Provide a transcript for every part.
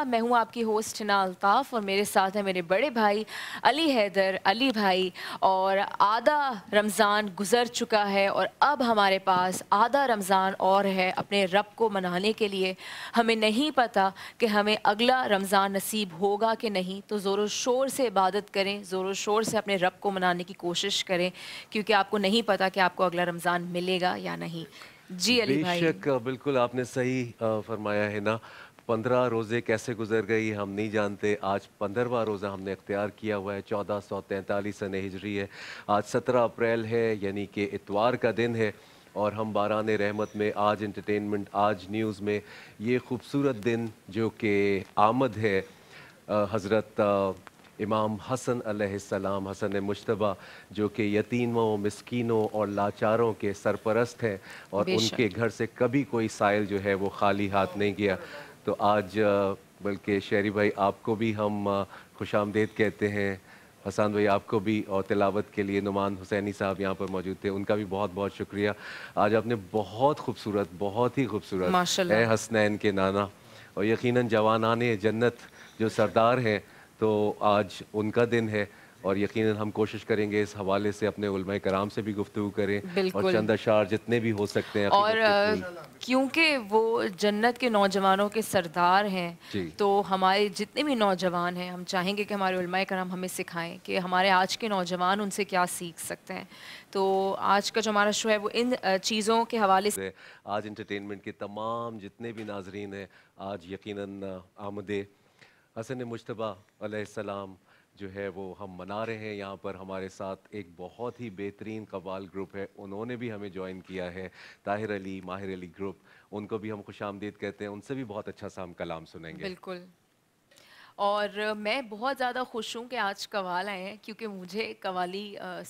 हाँ, मैं हूँ आपकी होस्ट हिना अल्ताफ़ और मेरे साथ हैं मेरे बड़े भाई अली हैदर अली भाई और आधा रमज़ान गुज़र चुका है और अब हमारे पास आधा रमज़ान और है अपने रब को मनाने के लिए हमें नहीं पता कि हमें अगला रमज़ान नसीब होगा कि नहीं तो ज़ोर शोर से इबादत करें ज़ोर शोर से अपने रब को मनाने की कोशिश करें क्योंकि आपको नहीं पता कि आपको अगला रमज़ान मिलेगा या नहीं जी अली भाई बिल्कुल आपने सही फरमाया है ना पंद्रह रोज़े कैसे गुजर गई हम नहीं जानते आज पंद्रहवा रोज़ा हमने अख्तियार किया हुआ है चौदह सौ तैंतालीस सन हिजरी है आज सत्रह अप्रैल है यानी कि इतवार का दिन है और हम बारान रहमत में आज इंटरटेनमेंट आज न्यूज़ में ये खूबसूरत दिन जो कि आमद है हज़रत इमाम हसन अलैहिस्सलाम हसन मुशतबा जो कि यतीमों मिसकीनों और लाचारों के सरपरस्त हैं और उनके घर से कभी कोई साइल जो है वो खाली हाथ नहीं गया तो आज बल्कि शहरी भाई आपको भी हम खुश आमदेद कहते हैं हसान भाई आपको भी और तिलावत के लिए नुमान हुसैनी साहब यहाँ पर मौजूद थे उनका भी बहुत बहुत शुक्रिया आज आपने बहुत खूबसूरत बहुत ही खूबसूरत है हसनैन के नाना और यकीनन जवानान जन्नत जो सरदार हैं तो आज उनका दिन है और यकीन हम कोशिश करेंगे इस हवाले से अपने कराम से भी गुफ्तु करें और चंद अशार जितने भी हो सकते हैं और क्योंकि वो जन्नत के नौजवानों के सरदार हैं तो हमारे जितने भी नौजवान हैं हम चाहेंगे कि हमारे कराम हमें सिखाएं कि हमारे आज के नौजवान उनसे क्या सीख सकते हैं तो आज का जो हमारा शो है वो इन चीज़ों के हवाले से आज इंटरटेनमेंट के तमाम जितने भी नाजरीन हैं आज यकीन आमदे हसन मुशतबा सलाम जो है वो हम मना रहे हैं यहाँ पर हमारे साथ एक बहुत ही बेहतरीन कबाल ग्रुप है उन्होंने भी हमें ज्वाइन किया है ताहिर अली माहिर अली ग्रुप उनको भी हम खुश कहते हैं उनसे भी बहुत अच्छा सा हम कलाम सुनेंगे बिल्कुल और मैं बहुत ज़्यादा खुश हूँ कि आज कवाल आए हैं क्योंकि मुझे कवाली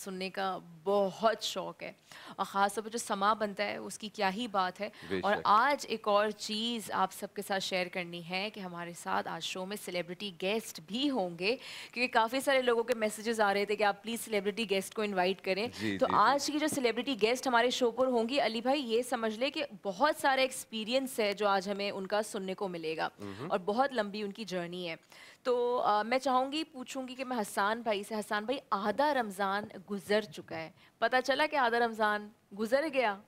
सुनने का बहुत शौक़ है और ख़ास तौर पर जो समा बनता है उसकी क्या ही बात है और आज एक और चीज़ आप सबके साथ शेयर करनी है कि हमारे साथ आज शो में सेलिब्रिटी गेस्ट भी होंगे क्योंकि काफ़ी सारे लोगों के मैसेजेस आ रहे थे कि आप प्लीज़ सेलिब्रिटी गेस्ट को इन्वाइट करें जी, तो जी, आज की जो सेलिब्रिटी गेस्ट हमारे शो पर होंगी अली भाई ये समझ लें कि बहुत सारे एक्सपीरियंस है जो आज हमें उनका सुनने को मिलेगा हम्म। और बहुत लंबी उनकी जर्नी है तो आ, मैं चाहूँगी पूछूंगी कि मैं हसान भाई से हसान भाई आधा रमज़ान गुजर चुका है पता चला कि आधा रमज़ान गुजर गया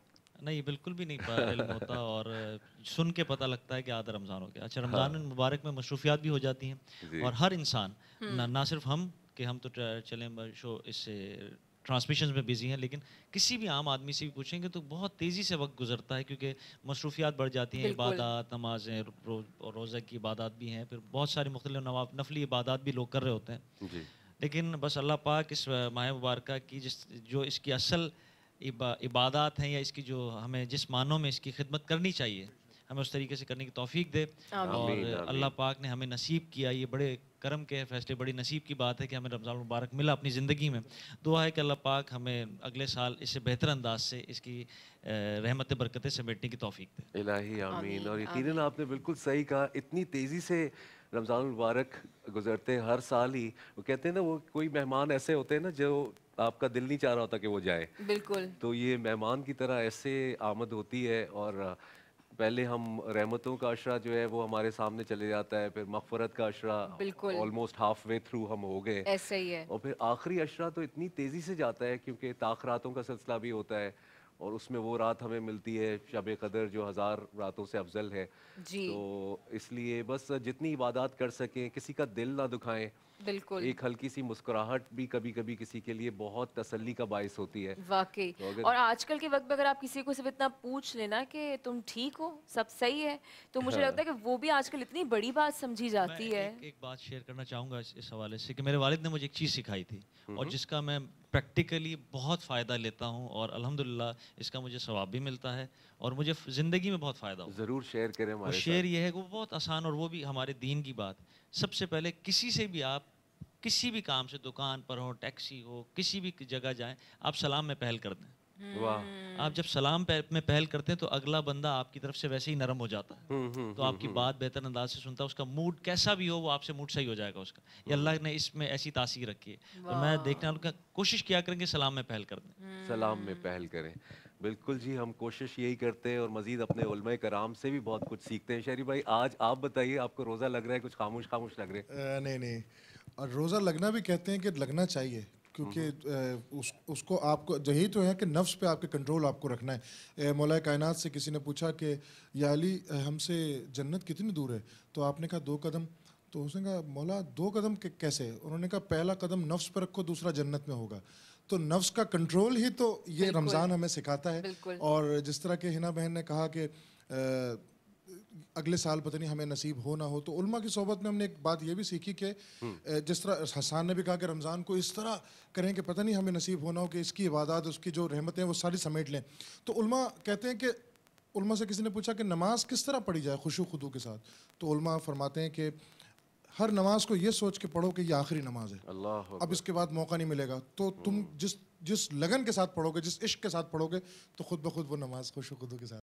नहीं बिल्कुल भी नहीं पता होता और सुन के पता लगता है कि आधा रमज़ान हो गया अच्छा हाँ। रमज़ान हाँ। मुबारक में मशरूफियात भी हो जाती हैं और हर इंसान हम्म। ना, ना सिर्फ हम कि हम तो चलें शो इससे ट्रांसमिशन में बिजी हैं लेकिन किसी भी आम आदमी से भी पूछेंगे तो बहुत तेज़ी से वक्त गुजरता है क्योंकि मसरूफियात बढ़ जाती हैं इबादत नमाजें रो, रोज़ा की इबादत भी हैं फिर बहुत सारी मुख्तलि नफली इबादत भी लोग कर रहे होते हैं लेकिन बस अल्लाह पाक इस माह मुबारक की जिस जो इसकी असल इबादत हैं या इसकी जो हमें जिस मानों में इसकी खिदमत करनी चाहिए हमें उस तरीके से करने की तौफीक दे और अल्लाह पाक ने हमें नसीब किया ये बड़े करम के फैसले बड़ी नसीब की बात है कि हमें रमज़ान मुबारक मिला अपनी ज़िंदगी में दुआ है कि अल्लाह पाक हमें अगले साल इससे बेहतर अंदाज से इसकी रहमत बरकतें समेटने की तौफीक दे इलाही आमीन और यकीन आपने बिल्कुल सही कहा इतनी तेज़ी से रमज़ान मुबारक गुजरते हैं हर साल ही वो कहते हैं ना वो कोई मेहमान ऐसे होते हैं ना जो आपका दिल नहीं चाह रहा होता कि वो जाए बिल्कुल तो ये मेहमान की तरह ऐसे आमद होती है और पहले हम रहमतों का अशरा जो है वो हमारे सामने चले जाता है फिर मफफरत का अशरा बिल्कुल ऑलमोस्ट हाफ वे थ्रू हम हो गए ऐसे ही है और फिर आखिरी अशरा तो इतनी तेज़ी से जाता है क्योंकि ताखरातों का सिलसिला भी होता है और उसमें वो रात हमें मिलती है शब कदर जो हज़ार रातों से अफजल है जी। तो इसलिए बस जितनी इबादत कर सकें किसी का दिल ना दुखाएं बिल्कुल एक हल्की सी मुस्कुराहट भी कभी कभी किसी के लिए बहुत तसल्ली का बायस होती है वाकई तो और आजकल के वक्त में अगर आप किसी को सिर्फ इतना पूछ लेना कि तुम ठीक हो सब सही है तो मुझे हाँ। लगता है कि वो भी आजकल इतनी बड़ी बात समझी जाती है एक, एक बात शेयर करना चाहूंगा इस हवाले से कि मेरे वालिद ने मुझे एक चीज़ सिखाई थी और हम्म। जिसका मैं प्रैक्टिकली बहुत फ़ायदा लेता हूँ और अलहमदिल्ला इसका मुझे स्वाब भी मिलता है और मुझे ज़िंदगी में बहुत फ़ायदा हो ज़रूर शेयर करें वो शेयर ये है वो बहुत आसान और वो भी हमारे दीन की बात सबसे पहले किसी से भी आप किसी भी काम से दुकान पर हो टैक्सी हो किसी भी जगह जाएं आप सलाम में पहल कर दें हम्म। वाह आप जब सलाम पह, में पहल करते हैं तो अगला बंदा आपकी तरफ से वैसे ही नरम हो जाता है हम्म, हम्म, तो आपकी बात बेहतर अंदाज से सुनता है उसका मूड कैसा भी हो वो आपसे मूड सही हो जाएगा उसका ये अल्लाह ने इसमें ऐसी तासीर रखी है तो मैं देखना कोशिश किया करेंगे सलाम में पहल कर दें सलाम में पहल करें बिल्कुल जी हम कोशिश यही करते हैं और मज़ीद अपने कराम से भी बहुत कुछ सीखते हैं शहरी भाई आज आप बताइए आपको रोज़ा लग रहा है कुछ खामोश खामोश लग रहे हैं नहीं नहीं और रोज़ा लगना भी कहते हैं कि लगना चाहिए क्योंकि उस उसको आपको यही तो है कि नफ्स पे आपके कंट्रोल आपको रखना है मौलाए कायनात से किसी ने पूछा कि या अली हमसे जन्नत कितनी दूर है तो आपने कहा दो कदम तो उसने कहा मौला दो कदम कैसे उन्होंने कहा पहला कदम नफ्स पर रखो दूसरा जन्नत में होगा तो नफ्स का कंट्रोल ही तो ये रमज़ान हमें सिखाता है और जिस तरह के हिना बहन ने कहा कि अगले साल पता नहीं हमें नसीब हो ना हो तो उल्मा की सोबत में हमने एक बात ये भी सीखी कि हम्म। जिस तरह हसान ने भी कहा कि रमज़ान को इस तरह करें कि पता नहीं हमें नसीब होना हो कि इसकी इबादत उसकी जो रहमतें वो सारी समेट लें तो उल्मा कहते हैं कि उल्मा से किसी ने पूछा कि नमाज किस तरह पढ़ी जाए खुशो खुदू के साथ तो उल्मा फरमाते हैं कि हर नमाज को ये सोच के पढ़ो कि ये आखिरी नमाज है अब इसके बाद मौका नहीं मिलेगा तो तुम हम्म। जिस जिस लगन के साथ पढ़ोगे जिस इश्क के साथ पढ़ोगे तो खुद ब खुद वो नमाज खुश खुदों के साथ